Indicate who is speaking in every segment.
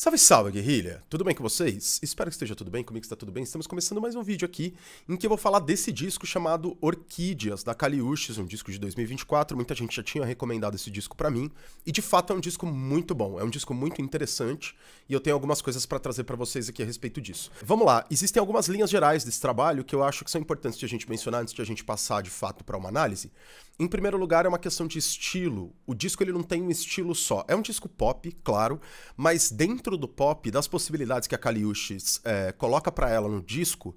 Speaker 1: Salve, salve, guerrilha! Tudo bem com vocês? Espero que esteja tudo bem, comigo está tudo bem. Estamos começando mais um vídeo aqui em que eu vou falar desse disco chamado Orquídeas, da Caliuches, um disco de 2024. Muita gente já tinha recomendado esse disco para mim, e de fato é um disco muito bom, é um disco muito interessante, e eu tenho algumas coisas para trazer para vocês aqui a respeito disso. Vamos lá, existem algumas linhas gerais desse trabalho que eu acho que são importantes de a gente mencionar antes de a gente passar de fato para uma análise. Em primeiro lugar, é uma questão de estilo. O disco ele não tem um estilo só. É um disco pop, claro, mas dentro do pop, das possibilidades que a Kaliushis é, eh, coloca para ela no disco,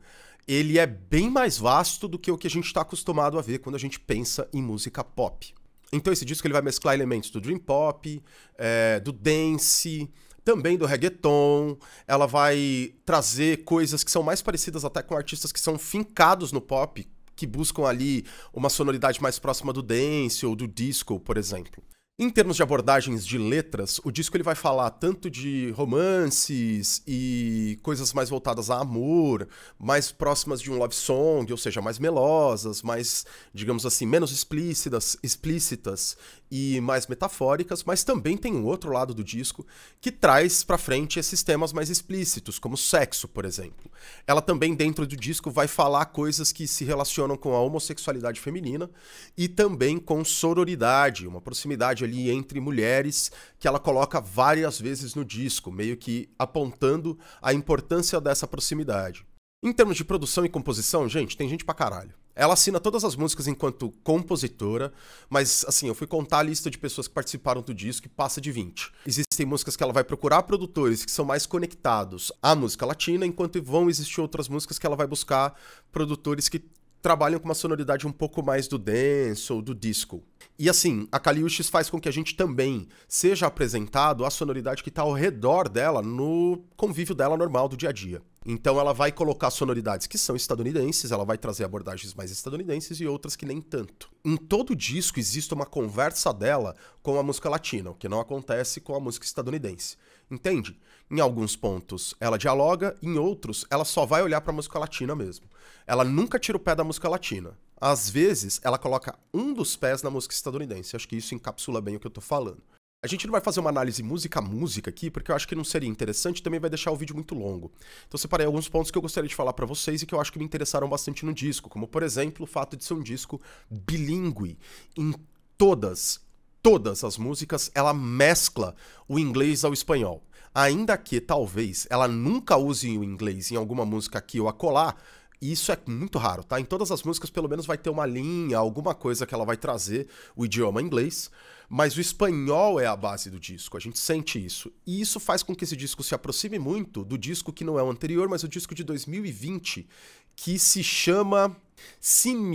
Speaker 1: ele é bem mais vasto do que o que a gente está acostumado a ver quando a gente pensa em música pop. Então esse disco ele vai mesclar elementos do dream pop, é, do dance, também do reggaeton. Ela vai trazer coisas que são mais parecidas até com artistas que são fincados no pop, que buscam ali uma sonoridade mais próxima do dance ou do disco, por exemplo. Em termos de abordagens de letras, o disco ele vai falar tanto de romances e coisas mais voltadas a amor, mais próximas de um love song, ou seja, mais melosas, mais, digamos assim, menos explícitas, explícitas e mais metafóricas, mas também tem um outro lado do disco que traz para frente esses temas mais explícitos, como sexo, por exemplo. Ela também dentro do disco vai falar coisas que se relacionam com a homossexualidade feminina e também com sororidade, uma proximidade ali entre mulheres que ela coloca várias vezes no disco, meio que apontando a importância dessa proximidade. Em termos de produção e composição, gente, tem gente pra caralho. Ela assina todas as músicas enquanto compositora, mas assim, eu fui contar a lista de pessoas que participaram do disco e passa de 20. Existem músicas que ela vai procurar produtores que são mais conectados à música latina, enquanto vão existir outras músicas que ela vai buscar produtores que trabalham com uma sonoridade um pouco mais do dance ou do disco. E assim, a Kaliushis faz com que a gente também seja apresentado à sonoridade que está ao redor dela no convívio dela normal do dia a dia. Então ela vai colocar sonoridades que são estadunidenses, ela vai trazer abordagens mais estadunidenses e outras que nem tanto. Em todo disco existe uma conversa dela com a música latina, o que não acontece com a música estadunidense. Entende? Em alguns pontos ela dialoga, em outros ela só vai olhar para a música latina mesmo. Ela nunca tira o pé da música latina. Às vezes, ela coloca um dos pés na música estadunidense. Acho que isso encapsula bem o que eu tô falando. A gente não vai fazer uma análise música a música aqui, porque eu acho que não seria interessante, também vai deixar o vídeo muito longo. Então separei alguns pontos que eu gostaria de falar para vocês e que eu acho que me interessaram bastante no disco, como por exemplo, o fato de ser um disco bilíngue. Em todas, todas as músicas, ela mescla o inglês ao espanhol. Ainda que talvez ela nunca use o inglês em alguma música aqui ou acolá, e isso é muito raro, tá? Em todas as músicas, pelo menos, vai ter uma linha, alguma coisa que ela vai trazer o idioma inglês, mas o espanhol é a base do disco, a gente sente isso. E isso faz com que esse disco se aproxime muito do disco que não é o anterior, mas o disco de 2020, que se chama Sin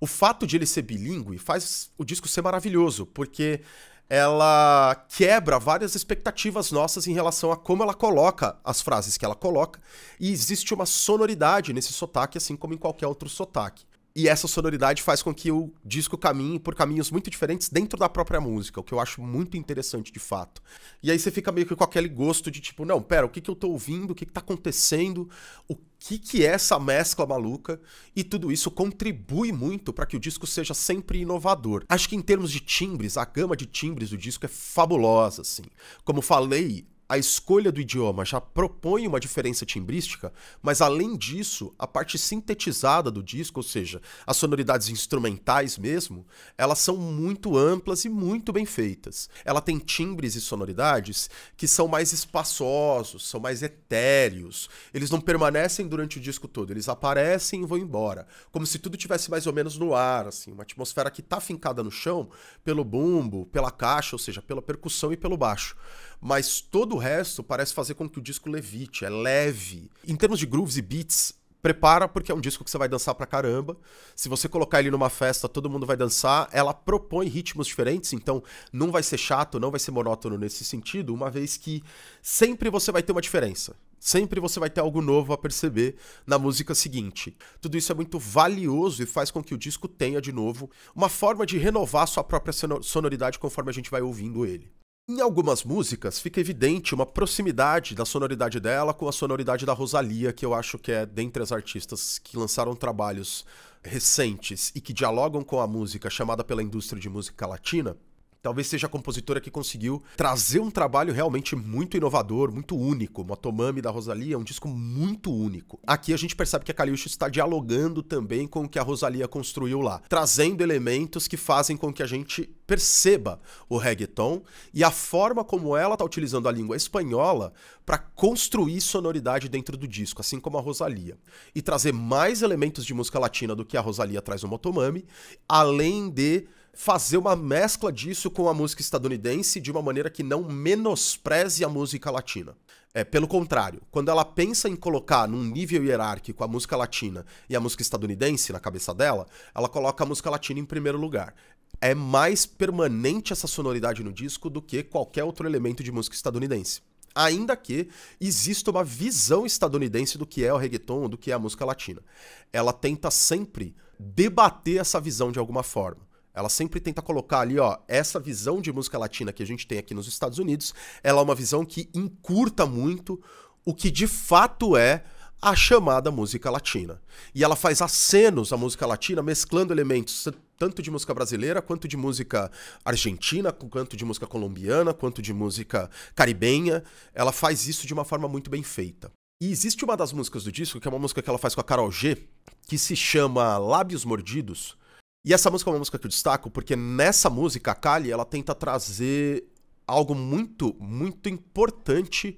Speaker 1: O fato de ele ser bilíngue faz o disco ser maravilhoso, porque ela quebra várias expectativas nossas em relação a como ela coloca as frases que ela coloca, e existe uma sonoridade nesse sotaque, assim como em qualquer outro sotaque. E essa sonoridade faz com que o disco caminhe por caminhos muito diferentes dentro da própria música, o que eu acho muito interessante de fato. E aí você fica meio que com aquele gosto de tipo, não, pera, o que, que eu tô ouvindo, o que, que tá acontecendo, o que, que é essa mescla maluca? E tudo isso contribui muito para que o disco seja sempre inovador. Acho que em termos de timbres, a gama de timbres do disco é fabulosa, assim. Como falei, a escolha do idioma já propõe uma diferença timbrística, mas além disso, a parte sintetizada do disco, ou seja, as sonoridades instrumentais mesmo, elas são muito amplas e muito bem feitas. Ela tem timbres e sonoridades que são mais espaçosos, são mais etéreos. Eles não permanecem durante o disco todo, eles aparecem e vão embora, como se tudo tivesse mais ou menos no ar, assim, uma atmosfera que está fincada no chão pelo bumbo, pela caixa, ou seja, pela percussão e pelo baixo. Mas todo o resto parece fazer com que o disco levite, é leve. Em termos de grooves e beats, prepara porque é um disco que você vai dançar pra caramba. Se você colocar ele numa festa, todo mundo vai dançar. Ela propõe ritmos diferentes, então não vai ser chato, não vai ser monótono nesse sentido, uma vez que sempre você vai ter uma diferença. Sempre você vai ter algo novo a perceber na música seguinte. Tudo isso é muito valioso e faz com que o disco tenha, de novo, uma forma de renovar sua própria sonoridade conforme a gente vai ouvindo ele. Em algumas músicas fica evidente uma proximidade da sonoridade dela com a sonoridade da Rosalia, que eu acho que é dentre as artistas que lançaram trabalhos recentes e que dialogam com a música chamada pela indústria de música latina, talvez seja a compositora que conseguiu trazer um trabalho realmente muito inovador, muito único. Motomami da Rosalia é um disco muito único. Aqui a gente percebe que a Kaliush está dialogando também com o que a Rosalia construiu lá, trazendo elementos que fazem com que a gente perceba o reggaeton e a forma como ela está utilizando a língua espanhola para construir sonoridade dentro do disco, assim como a Rosalia, e trazer mais elementos de música latina do que a Rosalia traz no Motomami, além de fazer uma mescla disso com a música estadunidense de uma maneira que não menospreze a música latina. É, pelo contrário, quando ela pensa em colocar num nível hierárquico a música latina e a música estadunidense na cabeça dela, ela coloca a música latina em primeiro lugar. É mais permanente essa sonoridade no disco do que qualquer outro elemento de música estadunidense ainda que exista uma visão estadunidense do que é o reggaeton, do que é a música latina. Ela tenta sempre debater essa visão de alguma forma. Ela sempre tenta colocar ali, ó, essa visão de música latina que a gente tem aqui nos Estados Unidos, ela é uma visão que encurta muito o que de fato é a chamada música latina. E ela faz acenos à música latina, mesclando elementos tanto de música brasileira, quanto de música argentina, quanto de música colombiana, quanto de música caribenha. Ela faz isso de uma forma muito bem feita. E existe uma das músicas do disco, que é uma música que ela faz com a Carol G, que se chama Lábios Mordidos, e essa música é uma música que eu destaco porque nessa música a Kali ela tenta trazer algo muito, muito importante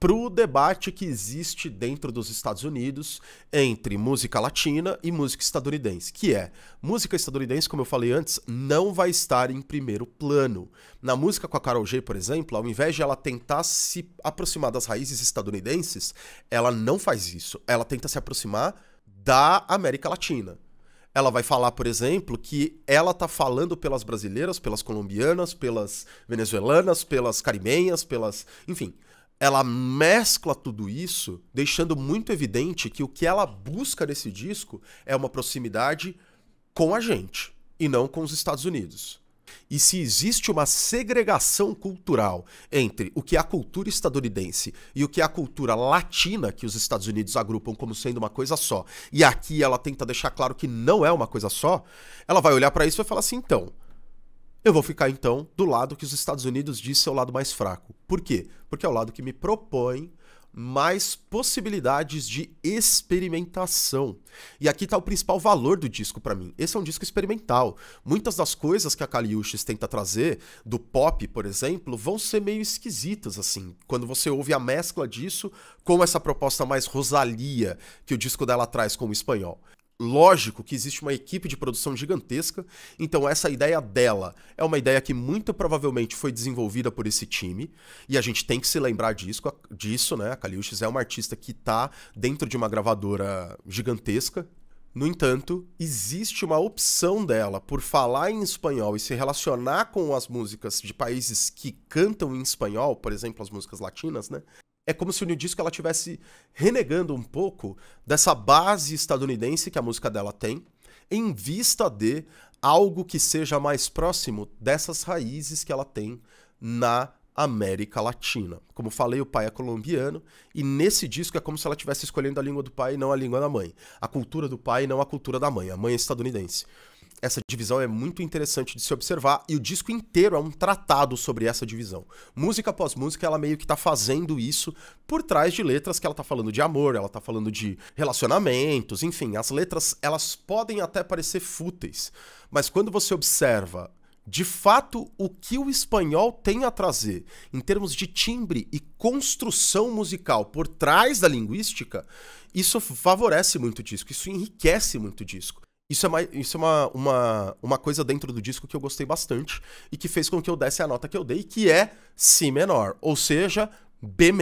Speaker 1: pro debate que existe dentro dos Estados Unidos entre música latina e música estadunidense, que é música estadunidense, como eu falei antes, não vai estar em primeiro plano. Na música com a Carol G, por exemplo, ao invés de ela tentar se aproximar das raízes estadunidenses, ela não faz isso. Ela tenta se aproximar da América Latina. Ela vai falar, por exemplo, que ela tá falando pelas brasileiras, pelas colombianas, pelas venezuelanas, pelas caribenhas, pelas. Enfim, ela mescla tudo isso, deixando muito evidente que o que ela busca nesse disco é uma proximidade com a gente e não com os Estados Unidos e se existe uma segregação cultural entre o que é a cultura estadunidense e o que é a cultura latina, que os Estados Unidos agrupam como sendo uma coisa só, e aqui ela tenta deixar claro que não é uma coisa só, ela vai olhar para isso e vai falar assim: então, eu vou ficar então do lado que os Estados Unidos diz ser o lado mais fraco. Por quê? Porque é o lado que me propõe mais possibilidades de experimentação. E aqui está o principal valor do disco para mim. Esse é um disco experimental. Muitas das coisas que a Kaliushis tenta trazer do pop, por exemplo, vão ser meio esquisitas assim, quando você ouve a mescla disso com essa proposta mais Rosalia que o disco dela traz com o espanhol. Lógico que existe uma equipe de produção gigantesca, então essa ideia dela é uma ideia que muito provavelmente foi desenvolvida por esse time, e a gente tem que se lembrar disso, disso né? A Kaliushis é uma artista que está dentro de uma gravadora gigantesca. No entanto, existe uma opção dela por falar em espanhol e se relacionar com as músicas de países que cantam em espanhol, por exemplo, as músicas latinas, né? é como se o New Disco ela tivesse renegando um pouco dessa base estadunidense que a música dela tem, em vista de algo que seja mais próximo dessas raízes que ela tem na América Latina. Como falei, o pai é colombiano e nesse disco é como se ela estivesse escolhendo a língua do pai e não a língua da mãe, a cultura do pai e não a cultura da mãe. A mãe é estadunidense. Essa divisão é muito interessante de se observar e o disco inteiro é um tratado sobre essa divisão. Música após música, ela meio que tá fazendo isso por trás de letras que ela tá falando de amor, ela tá falando de relacionamentos, enfim, as letras elas podem até parecer fúteis, mas quando você observa de fato o que o espanhol tem a trazer em termos de timbre e construção musical por trás da linguística, isso favorece muito o disco, isso enriquece muito o disco. Isso é, uma, isso é uma, uma, uma coisa dentro do disco que eu gostei bastante e que fez com que eu desse a nota que eu dei, que é Si menor, ou seja, B-,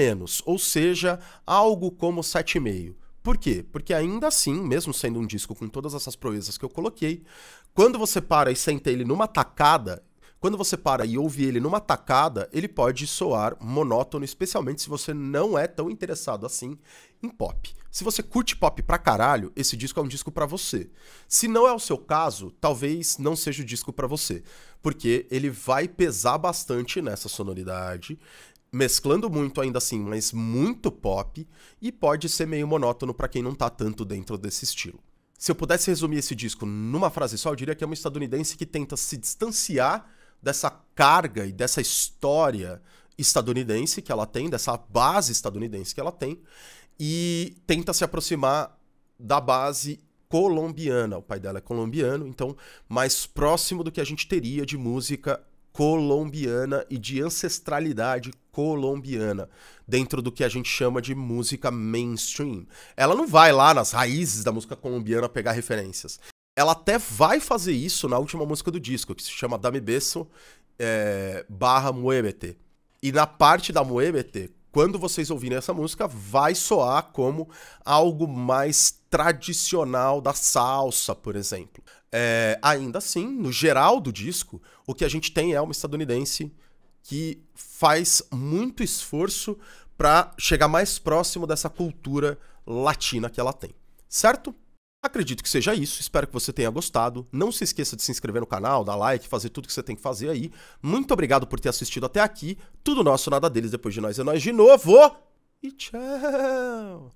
Speaker 1: ou seja, algo como 7,5. Por quê? Porque ainda assim, mesmo sendo um disco com todas essas proezas que eu coloquei, quando você para e senta ele numa tacada, quando você para e ouve ele numa tacada, ele pode soar monótono, especialmente se você não é tão interessado assim em pop. Se você curte pop pra caralho, esse disco é um disco para você. Se não é o seu caso, talvez não seja o disco para você, porque ele vai pesar bastante nessa sonoridade, mesclando muito ainda assim, mas muito pop e pode ser meio monótono para quem não tá tanto dentro desse estilo. Se eu pudesse resumir esse disco numa frase só, eu diria que é um estadunidense que tenta se distanciar dessa carga e dessa história estadunidense que ela tem, dessa base estadunidense que ela tem, e tenta se aproximar da base colombiana. O pai dela é colombiano, então mais próximo do que a gente teria de música colombiana e de ancestralidade colombiana dentro do que a gente chama de música mainstream. Ela não vai lá nas raízes da música colombiana pegar referências. Ela até vai fazer isso na última música do disco, que se chama Dame Beso é, barra Muebete. E na parte da Muebete, quando vocês ouvirem essa música, vai soar como algo mais tradicional da salsa, por exemplo. É, ainda assim, no geral do disco, o que a gente tem é uma estadunidense que faz muito esforço para chegar mais próximo dessa cultura latina que ela tem, certo? Acredito que seja isso, espero que você tenha gostado. Não se esqueça de se inscrever no canal, dar like, fazer tudo que você tem que fazer aí. Muito obrigado por ter assistido até aqui. Tudo nosso, nada deles, depois de nós é nós de novo. E tchau!